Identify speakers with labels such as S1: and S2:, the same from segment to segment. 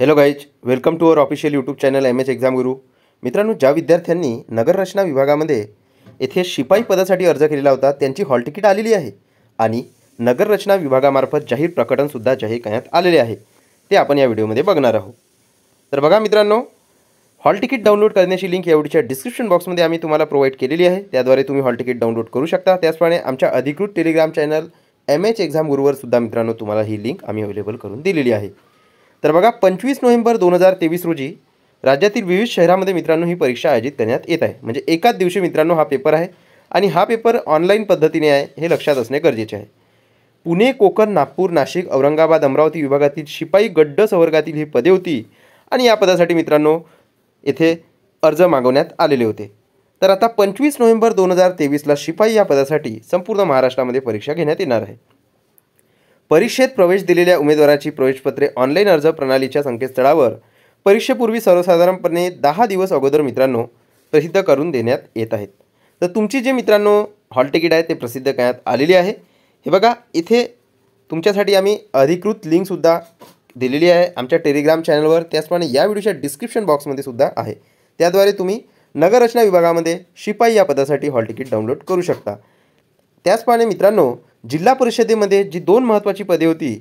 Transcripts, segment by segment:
S1: hello guys welcome to our official YouTube channel M H exam Guru मित्रांनो ज्या विद्यार्थ्यांनी नगररचना विभागामध्ये येथे शिपाई पदासाठी अर्ज केलेला होता त्यांची हॉल तिकीट आलेली आहे आणि नगररचना विभागामार्फत जाहीर प्रकटनसुद्धा जाहीर करण्यात आलेले आहे ते आपण या व्हिडिओमध्ये बघणार आहोत तर बघा मित्रांनो हॉल तिकीट डाउनलोड करण्याची लिंक यावेळीच्या डिस्क्रिप्शन बॉक्समध्ये आम्ही तुम्हाला प्रोव्हाइड केलेली आहे त्याद्वारे तुम्ही हॉल तिकीट डाउनलोड करू शकता त्याचप्रमाणे आमच्या अधिकृत Telegram channel M H exam गुरुवरसुद्धा मित्रांनो तुम्हाला ही लिंक आम्ही अवेलेबल करून दिलेली आहे तर बघा पंचवीस नोव्हेंबर दोन हजार तेवीस रोजी राज्यातील विविध शहरामध्ये मित्रांनो ही परीक्षा आयोजित करण्यात येत आहे म्हणजे एकाच दिवशी मित्रांनो हा पेपर आहे आणि हा पेपर ऑनलाईन पद्धतीने आहे हे लक्षात असणे गरजेचे आहे पुणे कोकण नागपूर नाशिक औरंगाबाद अमरावती विभागातील शिपाई गड्ड संवर्गातील ही पदे होती आणि या पदासाठी मित्रांनो येथे अर्ज मागवण्यात आलेले होते तर आता पंचवीस नोव्हेंबर दोन हजार तेवीसला शिपाई या पदासाठी संपूर्ण महाराष्ट्रामध्ये परीक्षा घेण्यात येणार आहे परीक्षेत प्रवेश दिलेल्या उमेदवाराची प्रवेशपत्रे ऑनलाईन अर्ज प्रणालीच्या संकेतस्थळावर परीक्षेपूर्वी सर्वसाधारणपणे दहा दिवस अगोदर मित्रांनो प्रसिद्ध करून देण्यात येत आहेत तर तुमची जे मित्रांनो हॉल तिकीट आहे ते प्रसिद्ध करण्यात आलेली आहे हे बघा इथे तुमच्यासाठी आम्ही अधिकृत लिंकसुद्धा दिलेली आहे आमच्या टेलिग्राम चॅनलवर त्याचप्रमाणे या व्हिडिओच्या डिस्क्रिप्शन बॉक्समध्ये सुद्धा आहे त्याद्वारे तुम्ही नगररचना विभागामध्ये शिपाई या पदासाठी हॉल तिकीट डाउनलोड करू शकता त्याचप्रमाणे मित्रांनो जिल्हा परिषदेमध्ये जी दोन महत्त्वाची पदे होती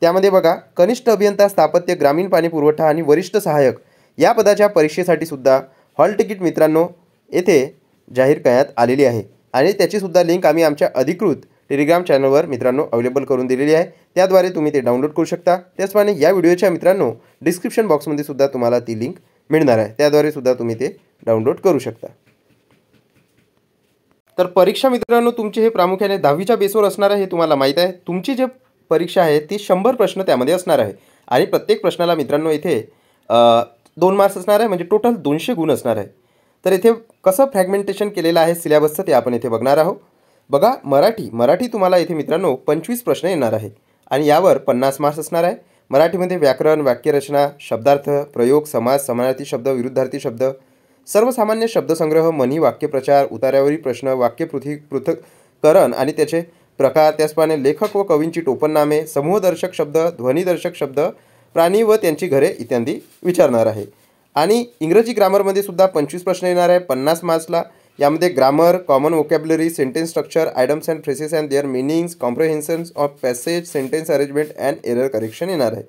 S1: त्यामध्ये बघा कनिष्ठ अभियंता स्थापत्य ग्रामीण पाणी पुरवठा आणि वरिष्ठ सहाय्यक या पदाच्या परीक्षेसाठी सुद्धा हॉल तिकीट मित्रांनो येथे जाहीर करण्यात आलेली आहे आणि त्याचीसुद्धा लिंक आम्ही आमच्या अधिकृत टेलिग्राम चॅनलवर मित्रांनो अवेलेबल करून दिलेली आहे त्याद्वारे तुम्ही ते डाउनलोड करू शकता त्याचप्रमाणे या व्हिडिओच्या मित्रांनो डिस्क्रिप्शन बॉक्समध्ये सुद्धा तुम्हाला ती लिंक मिळणार आहे त्याद्वारे सुद्धा तुम्ही ते डाउनलोड करू शकता तर परीक्षा मित्रांनो तुमचे हे प्रामुख्याने दहावीच्या बेसवर असणार आहे हे तुम्हाला माहीत आहे तुमची जे परीक्षा आहे ती शंभर प्रश्न त्यामध्ये असणार आहे आणि प्रत्येक प्रश्नाला मित्रांनो इथे दोन मार्क्स असणार आहे म्हणजे टोटल दोनशे गुण असणार आहे तर इथे कसं फ्रॅगमेंटेशन केलेलं आहे सिलेबसचं ते आपण इथे बघणार आहोत बघा मराठी मराठी तुम्हाला इथे मित्रांनो पंचवीस प्रश्न येणार आहे आणि यावर पन्नास मार्क्स असणार आहे मराठीमध्ये व्याकरण वाक्यरचना शब्दार्थ प्रयोग समाज समानार्थी शब्द विरुद्धार्थी शब्द सर्वसामान्य शब्दसंग्रह मनी वाक्यप्रचार उतार्यावरील प्रश्न वाक्यपृथी पृथककरण आणि त्याचे प्रकार त्याचप्रमाणे लेखक व कवींची टोपणनामे समूहदर्शक शब्द ध्वनिदर्शक शब्द प्राणी व त्यांची घरे इत्यादी विचारणार आहे आणि इंग्रजी ग्रामरमध्ये सुद्धा पंचवीस प्रश्न येणार आहे पन्नास मार्क्सला यामध्ये grammar common vocabulary sentence structure idioms and phrases and their meanings comprehensions of passage sentence arrangement and error correction येणार आहे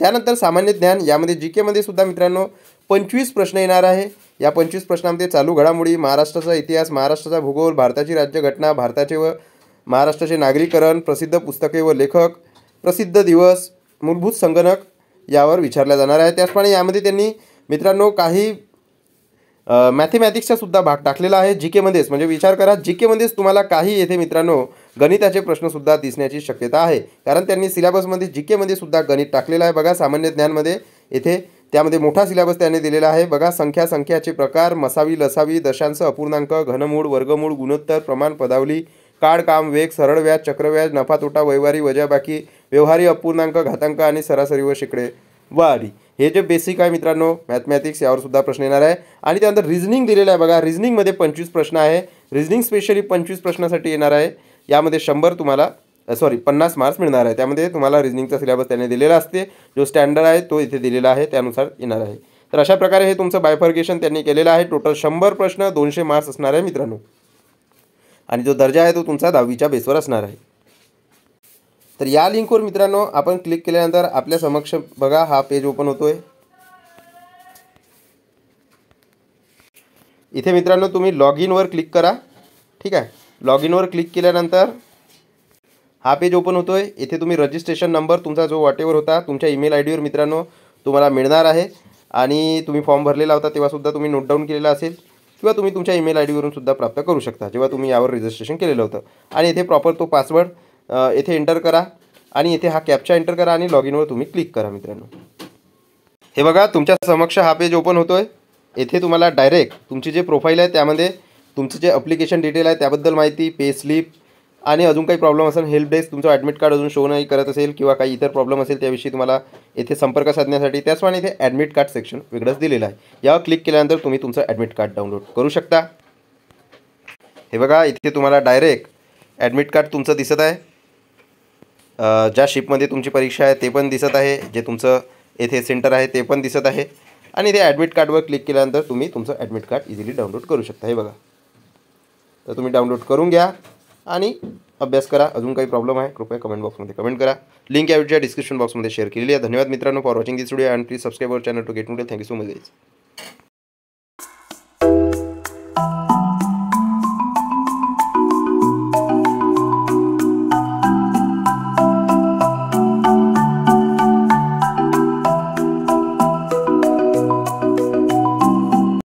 S1: त्यानंतर सामान्य ज्ञान यामध्ये जी केमध्ये सुद्धा मित्रांनो पंचवीस प्रश्न येणार आहे या पंचवीस प्रश्नांमध्ये चालू घडामोडी महाराष्ट्राचा इतिहास महाराष्ट्राचा भूगोल भारताची राज्यघटना भारताचे व महाराष्ट्राचे नागरीकरण प्रसिद्ध पुस्तके व लेखक प्रसिद्ध दिवस मूलभूत संगणक यावर विचारल्या जाणार आहे त्याचप्रमाणे यामध्ये त्यांनी मित्रांनो काही मॅथेमॅटिक्सचा सुद्धा भाग टाकलेला आहे जी केमध्येच म्हणजे विचार करा जी केमध्येच तुम्हाला काही येथे मित्रांनो गणिताचे प्रश्नसुद्धा दिसण्याची शक्यता आहे कारण त्यांनी सिलेबसमध्ये जी केमध्ये सुद्धा गणित टाकलेलं आहे बघा सामान्य ज्ञानमध्ये येथे त्यामध्ये मोठा सिलेबस त्याने दिलेला आहे बघा संख्या संख्याचे प्रकार मसावी लसावी दशांश अपूर्णांक घनमूळ वर्गमूळ गुणोत्तर प्रमाण पदावली काळ काम वेग सरळ व्याज चक्रव्याज नफा तोटा वैवारी वजाबाकी व्यवहारी अपूर्णांक घातांक आणि सरासरी व शिकडे वारी हे जे बेसिक आहे मित्रांनो मॅथमॅटिक्स यावर सुद्धा प्रश्न येणार आहे आणि त्यानंतर रिझनिंग दिलेलं आहे बघा रिझनिंगमध्ये पंचवीस प्रश्न आहे रिझनिंग स्पेशली पंचवीस प्रश्नासाठी येणार आहे यामध्ये शंभर तुम्हाला सॉरी पन्नास मार्क्स मिळणार आहे त्यामध्ये तुम्हाला रिजनिंगचा सिलेबस त्यांनी दिलेला असते जो स्टँडर्ड आहे तो इथे दिलेला आहे त्यानुसार येणार आहे तर अशा प्रकारे हे तुमचं बायफर्केशन त्यांनी केलेलं आहे टोटल शंभर प्रश्न दोनशे मार्क्स असणार आहे मित्रांनो आणि जो दर्जा आहे तो तुमचा दहावीच्या बेसवर असणार आहे तर या लिंकवर मित्रांनो आपण क्लिक केल्यानंतर आपल्या समक्ष बघा हा पेज ओपन होतोय इथे मित्रांनो तुम्ही लॉग इनवर क्लिक करा ठीक आहे लॉग इनवर क्लिक केल्यानंतर हा पेज ओपन होतो आहे इथे तुम्ही रजिस्ट्रेशन नंबर तुमचा जो वाटेवर होता तुमच्या ईमेल आय डीवर मित्रांनो तुम्हाला मिळणार आहे आणि तुम्ही फॉर्म भरलेला होता तेव्हासुद्धा तुम्ही नोट डाऊन केलेला असेल किंवा तुम्ही तुमच्या ईमेल आय डीवरून सुद्धा प्राप्त करू शकता जेव्हा तुम्ही यावर रजिस्ट्रेशन केलेलं होतं आणि इथे प्रॉपर तो पासवर्ड येथे एंटर करा आणि इथे हा कॅप्चा एंटर करा आणि लॉग इनवर तुम्ही क्लिक करा मित्रांनो हे बघा तुमच्या समक्ष हा पेज ओपन होतो आहे येथे तुम्हाला डायरेक्ट तुमची जे प्रोफाईल आहे त्यामध्ये तुमचं जे अप्लिकेशन डिटेल आहे त्याबद्दल माहिती पे स्लिप आणि अजून काही प्रॉब्लेम असेल हेल्प डेस्क तुमचं ॲडमिट कार्ड अजून शो नाही करत असेल किंवा काही इतर प्रॉब्लेम असेल त्याविषयी तुम्हाला येथे संपर्क साधण्यासाठी त्याचप्रमाणे इथे ॲडमिट कार्ड सेक्शन वेगळंच दिलेलं आहे यावर क्लिक केल्यानंतर तुम्ही तुमचं ॲडमिट कार्ड डाउनलोड करू शकता हे बघा इथे तुम्हाला डायरेक्ट ॲडमिट कार्ड तुमचं दिसत आहे ज्या शिपमध्ये तुमची परीक्षा आहे ते पण दिसत आहे जे तुमचं येथे सेंटर आहे ते पण दिसत आहे आणि इथे ॲडमिट कार्डवर क्लिक केल्यानंतर तुम्ही तुमचं ॲडमिट कार्ड इझिली डाउनलोड करू शकता हे बघा तर तुम्ही डाउनलोड करून घ्या आणि अभ्यास करा अजून काही प्रॉब्लेम आहे कृपया कमेंट बॉक्समध्ये कमेंट करा लिंक या व्हिडिओच्या डिस्क्रिप्शन बॉक्समध्ये शेअर केलेली आहे धन्यवाद मित्रांनो for watching this video and please subscribe channel to get मोडल थँक्यू सो मच